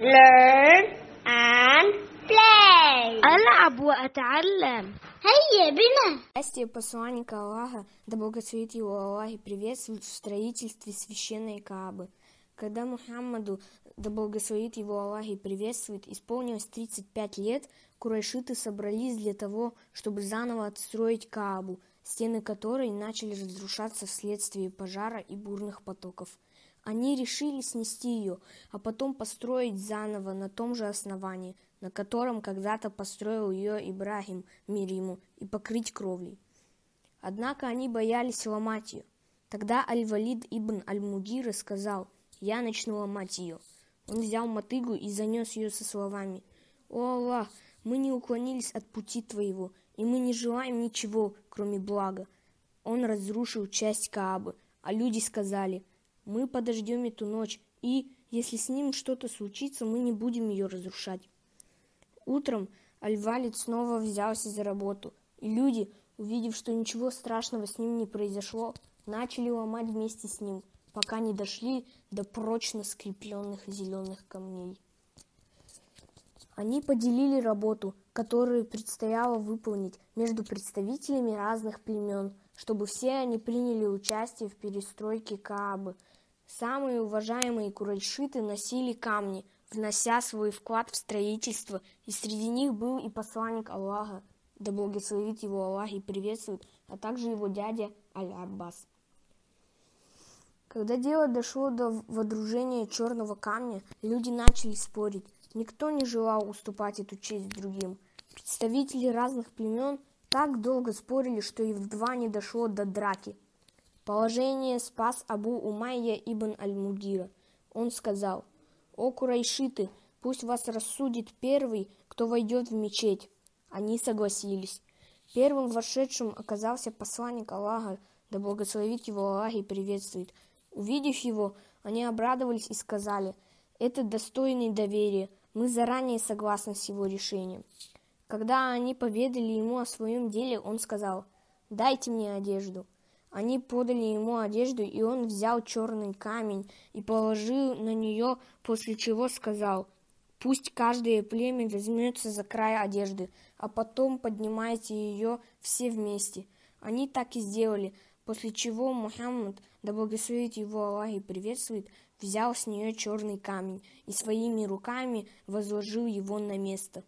learn and play. ألعب وأتعلم. هيا بنا. Счастье посланника Аллаха, да благословит его Аллах и приветствует в строительстве священной Каабы. Когда Мухаммаду, да благословит его Аллах и приветствует, исполнилось 35 лет, курайшиты собрались для того, чтобы заново отстроить Каабу – стены которой начали разрушаться вследствие пожара и бурных потоков. Они решили снести ее, а потом построить заново на том же основании, на котором когда-то построил ее Ибрагим, мир ему, и покрыть кровлей. Однако они боялись ломать ее. Тогда Аль-Валид ибн Аль-Мугир сказал, «Я начну ломать ее». Он взял мотыгу и занес ее со словами, «О Аллах, мы не уклонились от пути Твоего, и мы не желаем ничего, кроме блага. Он разрушил часть Каабы, а люди сказали, мы подождем эту ночь, и, если с ним что-то случится, мы не будем ее разрушать. Утром Альвалид снова взялся за работу, и люди, увидев, что ничего страшного с ним не произошло, начали ломать вместе с ним, пока не дошли до прочно скрепленных зеленых камней. Они поделили работу, которую предстояло выполнить между представителями разных племен, чтобы все они приняли участие в перестройке Каабы. Самые уважаемые куральшиты носили камни, внося свой вклад в строительство, и среди них был и посланник Аллаха, да благословит его Аллах и приветствует, а также его дядя Аль-Аббас. Когда дело дошло до водружения черного камня, люди начали спорить, Никто не желал уступать эту честь другим. Представители разных племен так долго спорили, что едва не дошло до драки. Положение спас Абу Умайя ибн Аль-Мудира. Он сказал, «О, курайшиты, пусть вас рассудит первый, кто войдет в мечеть». Они согласились. Первым вошедшим оказался посланник Аллаха, да благословит его Аллах и приветствует. Увидев его, они обрадовались и сказали, «Это достойный доверия». Мы заранее согласны с его решением. Когда они поведали ему о своем деле, он сказал, «Дайте мне одежду». Они подали ему одежду, и он взял черный камень и положил на нее, после чего сказал, «Пусть каждое племя возьмется за край одежды, а потом поднимайте ее все вместе». Они так и сделали – после чего Мухаммад, да благословит его Аллах и приветствует, взял с нее черный камень и своими руками возложил его на место.